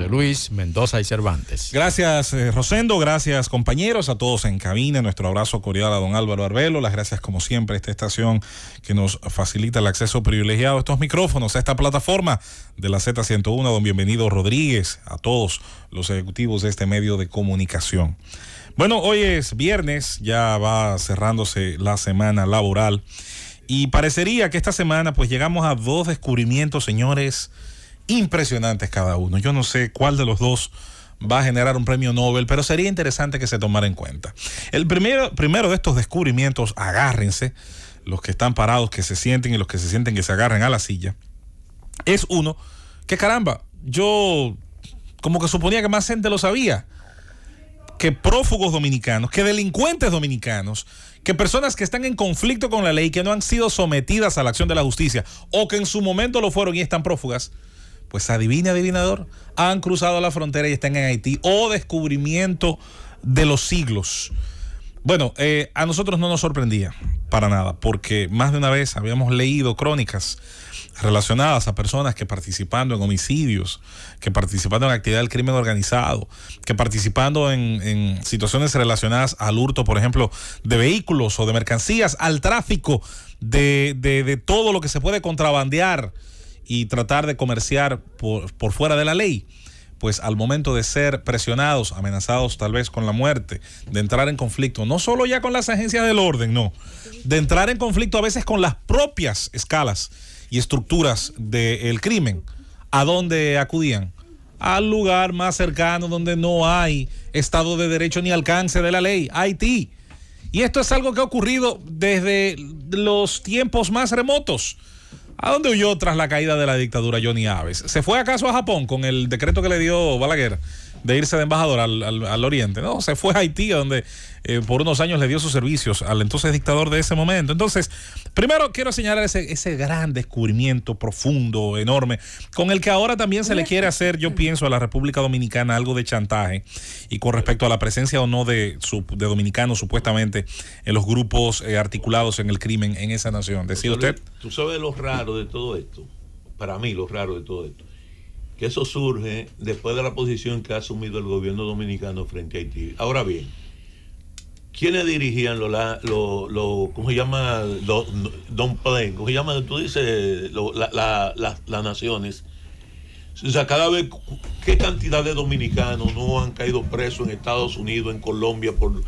Luis Mendoza y Cervantes. Gracias, eh, Rosendo. Gracias, compañeros, a todos en cabina. Nuestro abrazo cordial a don Álvaro Arbelo. Las gracias, como siempre, a esta estación que nos facilita el acceso privilegiado a estos micrófonos, a esta plataforma de la Z101. Don Bienvenido Rodríguez, a todos los ejecutivos de este medio de comunicación. Bueno, hoy es viernes, ya va cerrándose la semana laboral. Y parecería que esta semana pues llegamos a dos descubrimientos, señores, impresionantes cada uno. Yo no sé cuál de los dos va a generar un premio Nobel, pero sería interesante que se tomara en cuenta. El primero, primero de estos descubrimientos, agárrense, los que están parados, que se sienten y los que se sienten que se agarren a la silla, es uno que caramba, yo como que suponía que más gente lo sabía, que prófugos dominicanos, que delincuentes dominicanos, que personas que están en conflicto con la ley, que no han sido sometidas a la acción de la justicia o que en su momento lo fueron y están prófugas, pues adivina, adivinador, han cruzado la frontera y están en Haití. O oh, descubrimiento de los siglos. Bueno, eh, a nosotros no nos sorprendía para nada, porque más de una vez habíamos leído crónicas relacionadas a personas que participando en homicidios, que participando en actividad del crimen organizado, que participando en, situaciones relacionadas al hurto, por ejemplo, de vehículos o de mercancías, al tráfico de todo lo que se puede contrabandear y tratar de comerciar por, fuera de la ley pues al momento de ser presionados, amenazados tal vez con la muerte, de entrar en conflicto, no solo ya con las agencias del orden, no, de entrar en conflicto a veces con las propias escalas y estructuras del crimen, ¿a dónde acudían? Al lugar más cercano donde no hay Estado de Derecho ni alcance de la ley, Haití. Y esto es algo que ha ocurrido desde los tiempos más remotos ¿A dónde huyó tras la caída de la dictadura Johnny Aves? ¿Se fue acaso a Japón con el decreto que le dio Balaguer? de irse de embajador al, oriente. No, se fue a Haití, donde eh, por unos años le dio sus servicios al entonces dictador de ese momento. Entonces, primero quiero señalar ese, ese gran descubrimiento profundo, enorme, con el que ahora también se le quiere hacer, yo pienso, a la República Dominicana algo de chantaje y con respecto a la presencia o no de, de dominicanos supuestamente en los grupos eh, articulados en el crimen en esa nación. Decía usted. Tú sabes lo raro de todo esto, para mí lo raro de todo esto eso surge después de la posición que ha asumido el gobierno dominicano frente a Haití. Ahora bien, ¿quiénes dirigían los, lo, lo, ¿cómo se llama? don Plain, ¿cómo se llama? Tú dices, la, las naciones. O sea, cada vez, ¿qué cantidad de dominicanos no han caído presos en Estados Unidos, en Colombia, por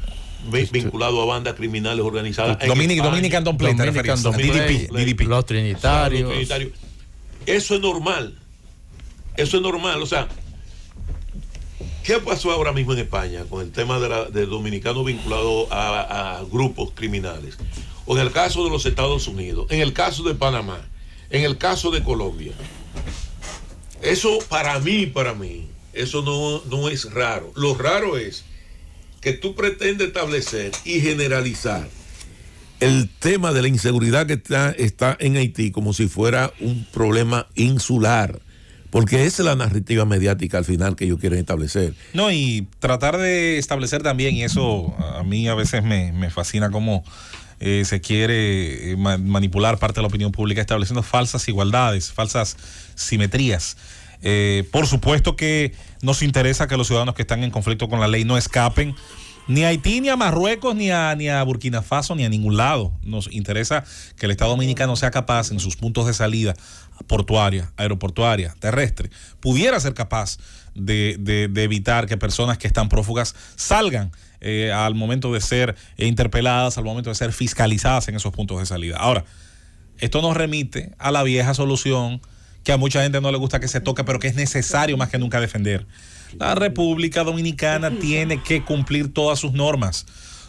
este, vinculado a bandas criminales organizadas? Dominic, Dominican Don Dominican Los trinitarios. Eso es normal. Eso es normal, o sea, ¿qué pasó ahora mismo en España con el tema del dominicano vinculado a, grupos criminales? O en el caso de los Estados Unidos, en el caso de Panamá, en el caso de Colombia. Eso para mí, para mí, eso no, es raro. Lo raro es que tú pretendes establecer y generalizar el tema de la inseguridad que está, está en Haití como si fuera un problema insular. Porque esa es la narrativa mediática al final que ellos quieren establecer. No, y tratar de establecer también, y eso a mí a veces me, fascina cómo eh, se quiere eh, manipular parte de la opinión pública estableciendo falsas igualdades, falsas simetrías. Eh, por supuesto que nos interesa que los ciudadanos que están en conflicto con la ley no escapen ni a Haití, ni a Marruecos, ni a, ni a Burkina Faso, ni a ningún lado. Nos interesa que el Estado Dominicano sea capaz en sus puntos de salida portuaria, aeroportuaria, terrestre, pudiera ser capaz de, evitar que personas que están prófugas salgan eh, al momento de ser interpeladas, al momento de ser fiscalizadas en esos puntos de salida. Ahora, esto nos remite a la vieja solución que a mucha gente no le gusta que se toque, pero que es necesario más que nunca defender la República Dominicana tiene que cumplir todas sus normas,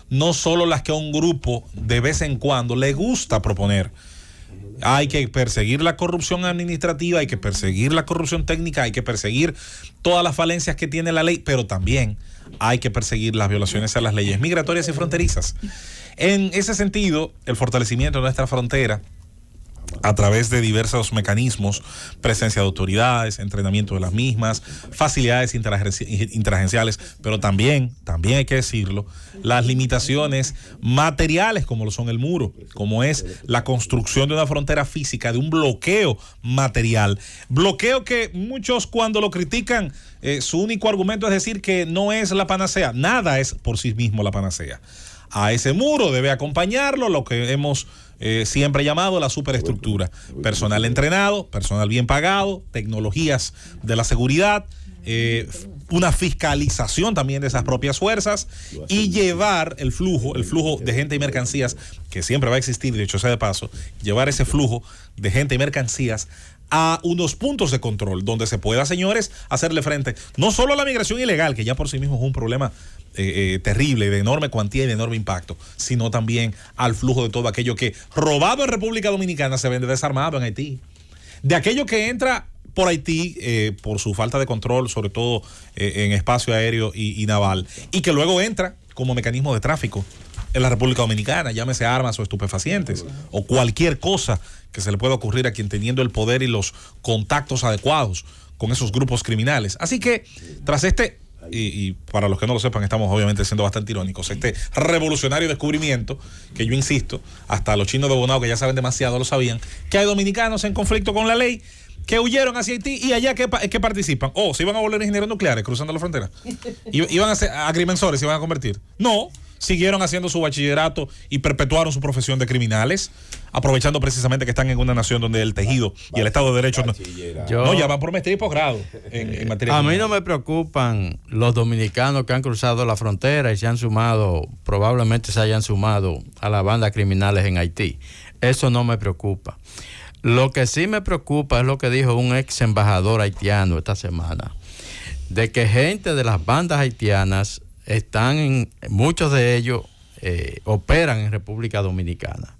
no solo las que a un grupo de vez en cuando le gusta proponer. Hay que perseguir la corrupción administrativa, hay que perseguir la corrupción técnica, hay que perseguir todas las falencias que tiene la ley, pero también hay que perseguir las violaciones a las leyes migratorias y fronterizas. En ese sentido, el fortalecimiento de nuestra frontera a través de diversos mecanismos, presencia de autoridades, entrenamiento de las mismas, facilidades interagenciales, pero también, también hay que decirlo, las limitaciones materiales como lo son el muro, como es la construcción de una frontera física, de un bloqueo material. Bloqueo que muchos cuando lo critican, eh, su único argumento es decir que no es la panacea, nada es por sí mismo la panacea a ese muro, debe acompañarlo, lo que hemos eh, siempre llamado la superestructura. Personal entrenado, personal bien pagado, tecnologías de la seguridad, eh, una fiscalización también de esas propias fuerzas y llevar el flujo, el flujo de gente y mercancías, que siempre va a existir, de hecho sea de paso, llevar ese flujo de gente y mercancías a unos puntos de control donde se pueda, señores, hacerle frente no solo a la migración ilegal, que ya por sí mismo es un problema eh, eh, terrible, de enorme cuantía y de enorme impacto, sino también al flujo de todo aquello que robado en República Dominicana se vende desarmado en Haití. De aquello que entra por Haití eh, por su falta de control, sobre todo en espacio aéreo y naval, y que luego entra como mecanismo de tráfico en la República Dominicana, llámese armas o estupefacientes o cualquier cosa que se le pueda ocurrir a quien teniendo el poder y los contactos adecuados con esos grupos criminales. Así que tras este, y, para los que no lo sepan, estamos obviamente siendo bastante irónicos, este revolucionario descubrimiento, que yo insisto, hasta los chinos de Bonao que ya saben demasiado lo sabían, que hay dominicanos en conflicto con la ley que huyeron hacia Haití y allá que, que participan. O oh, se iban a volver ingenieros nucleares cruzando la frontera. Iban a ser agrimensores, se iban a convertir. No, siguieron haciendo su bachillerato y perpetuaron su profesión de criminales, aprovechando precisamente que están en una nación donde el tejido y el Estado de Derecho no, ya por maestría y posgrado en, en materia. A mí no me preocupan los dominicanos que han cruzado la frontera y se han sumado, probablemente se hayan sumado a las bandas criminales en Haití. Eso no me preocupa. Lo que sí me preocupa es lo que dijo un ex embajador haitiano esta semana, de que gente de las bandas haitianas están en, muchos de ellos eh, operan en República Dominicana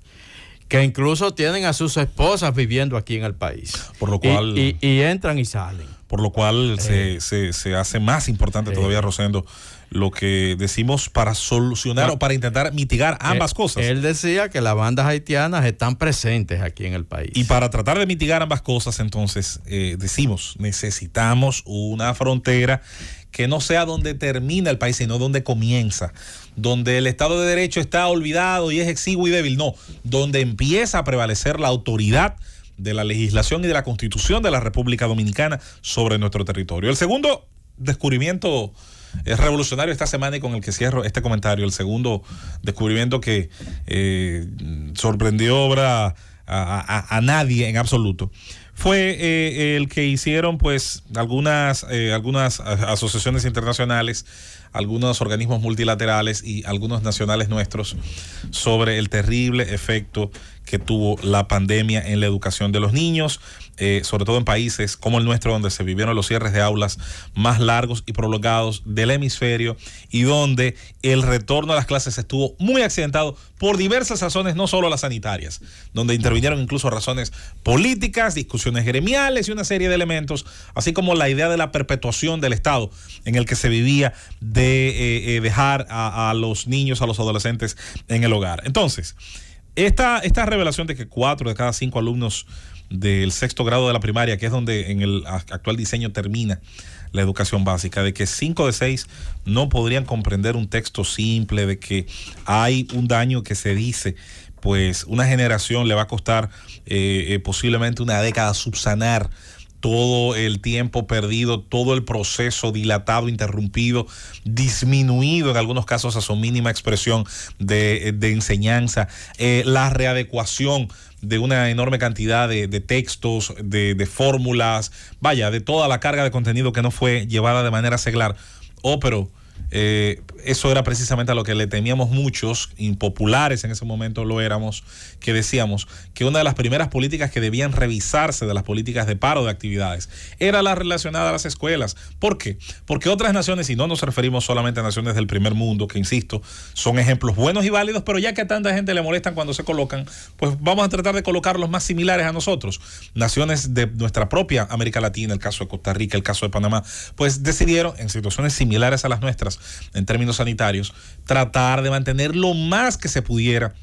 que incluso tienen a sus esposas viviendo aquí en el país. Por lo cual. Y, entran y salen. Por lo cual se, eh. se, se, hace más importante eh. todavía, Rosendo, lo que decimos para solucionar ah. o para intentar mitigar eh, ambas cosas. Él decía que las bandas haitianas están presentes aquí en el país. Y para tratar de mitigar ambas cosas, entonces eh, decimos, necesitamos una frontera que no sea donde termina el país, sino donde comienza, donde el Estado de Derecho está olvidado y es exiguo y débil, no, donde empieza a prevalecer la autoridad de la legislación y de la constitución de la República Dominicana sobre nuestro territorio. El segundo descubrimiento es revolucionario esta semana y con el que cierro este comentario, el segundo descubrimiento que eh, sorprendió obra a, nadie en absoluto, fue eh, el que hicieron pues algunas, eh, algunas asociaciones internacionales algunos organismos multilaterales y algunos nacionales nuestros sobre el terrible efecto que tuvo la pandemia en la educación de los niños, eh, sobre todo en países como el nuestro, donde se vivieron los cierres de aulas más largos y prolongados del hemisferio y donde el retorno a las clases estuvo muy accidentado por diversas razones, no solo las sanitarias, donde intervinieron incluso razones políticas, discusiones gremiales y una serie de elementos, así como la idea de la perpetuación del Estado en el que se vivía de de eh, eh, dejar a, los niños, a los adolescentes en el hogar. Entonces, esta, revelación de que cuatro de cada cinco alumnos del sexto grado de la primaria, que es donde en el actual diseño termina la educación básica, de que cinco de seis no podrían comprender un texto simple, de que hay un daño que se dice, pues una generación le va a costar eh, posiblemente una década subsanar todo el tiempo perdido, todo el proceso dilatado, interrumpido, disminuido en algunos casos a su mínima expresión de, eh, enseñanza, eh, la readecuación de una enorme cantidad de, textos, de, de fórmulas, vaya, de toda la carga de contenido que no fue llevada de manera seglar. Oh, pero eh, eso era precisamente a lo que le temíamos muchos, impopulares en ese momento lo éramos, que decíamos que una de las primeras políticas que debían revisarse de las políticas de paro de actividades era la relacionada a las escuelas. ¿Por qué? Porque otras naciones, y no nos referimos solamente a naciones del primer mundo, que insisto, son ejemplos buenos y válidos, pero ya que a tanta gente le molestan cuando se colocan, pues vamos a tratar de colocarlos más similares a nosotros. Naciones de nuestra propia América Latina, el caso de Costa Rica, el caso de Panamá, pues decidieron en situaciones similares a las nuestras, en términos sanitarios, tratar de mantener lo más que se pudiera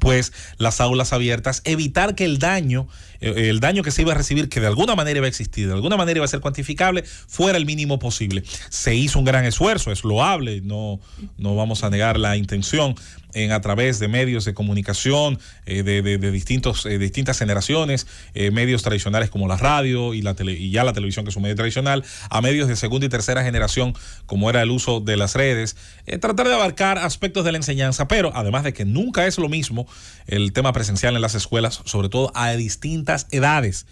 pues las aulas abiertas, evitar que el daño eh, el daño que se iba a recibir, que de alguna manera iba a existir, de alguna manera iba a ser cuantificable, fuera el mínimo posible. Se hizo un gran esfuerzo, es loable, no, no vamos a negar la intención en, a través de medios de comunicación eh, de, distintos, eh, distintas generaciones, medios tradicionales como la radio y, la tele, y ya la televisión que es un medio tradicional, a medios de segunda y tercera generación como era el uso de las redes, tratar de abarcar aspectos de la enseñanza, pero además de que nunca es lo mismo el tema presencial en las escuelas, sobre todo a distintas edades.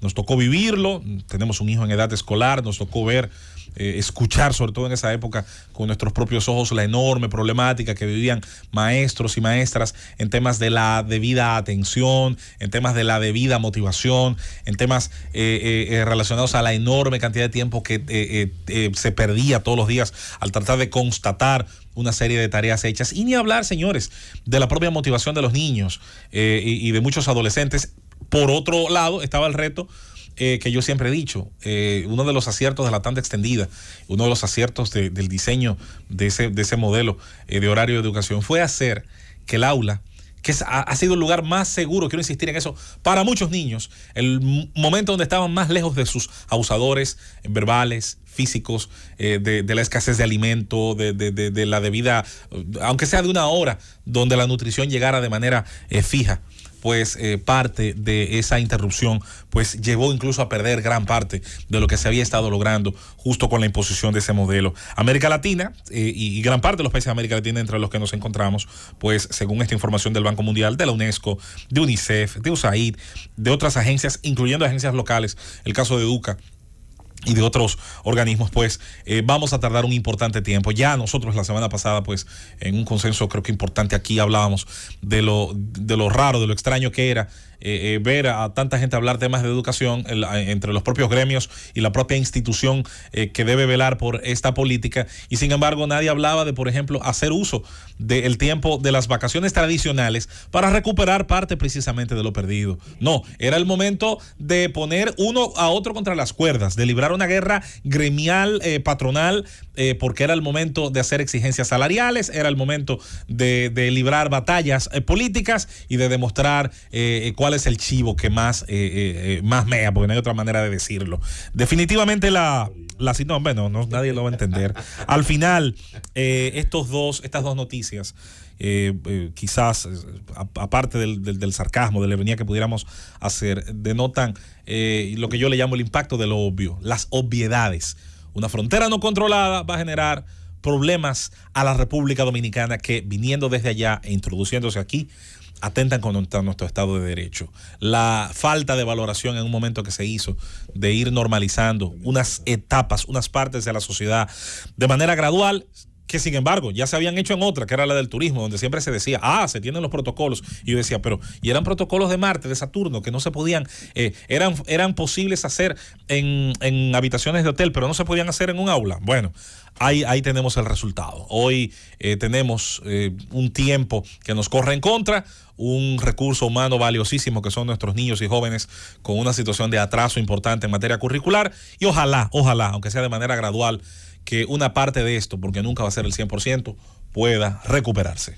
Nos tocó vivirlo, tenemos un hijo en edad escolar, nos tocó ver, eh, escuchar, sobre todo en esa época, con nuestros propios ojos la enorme problemática que vivían maestros y maestras en temas de la debida atención, en temas de la debida motivación, en temas eh, eh, relacionados a la enorme cantidad de tiempo que se perdía todos los días al tratar de constatar una serie de tareas hechas. Y ni hablar, señores, de la propia motivación de los niños y, de muchos adolescentes por otro lado, estaba el reto eh, que yo siempre he dicho, eh, uno de los aciertos de la tanda extendida, uno de los aciertos del diseño de ese, modelo eh, de horario de educación fue hacer que el aula, que ha, sido el lugar más seguro, quiero insistir en eso, para muchos niños, el momento donde estaban más lejos de sus abusadores verbales, físicos, de, la escasez de alimento, de, de, la debida, aunque sea de una hora, donde la nutrición llegara de manera fija pues eh, parte de esa interrupción pues llevó incluso a perder gran parte de lo que se había estado logrando justo con la imposición de ese modelo. América Latina eh, y, gran parte de los países de América Latina entre los que nos encontramos, pues según esta información del Banco Mundial, de la UNESCO, de UNICEF, de USAID, de otras agencias, incluyendo agencias locales, el caso de UCA y de otros organismos, pues eh, vamos a tardar un importante tiempo. Ya nosotros la semana pasada, pues en un consenso creo que importante aquí hablábamos de lo, de lo raro, de lo extraño que era eh, eh, ver a tanta gente hablar temas de educación entre los propios gremios y la propia institución eh, que debe velar por esta política. Y sin embargo, nadie hablaba de, por ejemplo, hacer uso del tiempo de las vacaciones tradicionales para recuperar parte precisamente de lo perdido. No, era el momento de poner uno a otro contra las cuerdas, de librar una guerra gremial, patronal, porque era el momento de hacer exigencias salariales, era el momento de, de librar batallas políticas y de demostrar cuál es el chivo que más, eh, eh, eh, más mea, porque no hay otra manera de decirlo. Definitivamente la, la no, bueno, nadie lo va a entender. Al final, estos dos, estas dos noticias, quizás, aparte del, sarcasmo, de la ironía que pudiéramos hacer, denotan lo que yo le llamo el impacto de lo obvio, las obviedades. Una frontera no controlada va a generar problemas a la República Dominicana que viniendo desde allá e introduciéndose aquí atentan contra nuestro Estado de Derecho. La falta de valoración en un momento que se hizo de ir normalizando unas etapas, unas partes de la sociedad de manera gradual, que sin embargo ya se habían hecho en otra, que era la del turismo, donde siempre se decía, ah, se tienen los protocolos. Y yo decía, pero, y eran protocolos de Marte, de Saturno, que no se podían, eh, eran, eran posibles hacer en, habitaciones de hotel, pero no se podían hacer en un aula. Bueno, ahí, ahí tenemos el resultado. Hoy eh, tenemos eh, un tiempo que nos corre en contra, un recurso humano valiosísimo que son nuestros niños y jóvenes con una situación de atraso importante en materia curricular y ojalá, ojalá, aunque sea de manera gradual, que una parte de esto, porque nunca va a ser el 100%, pueda recuperarse.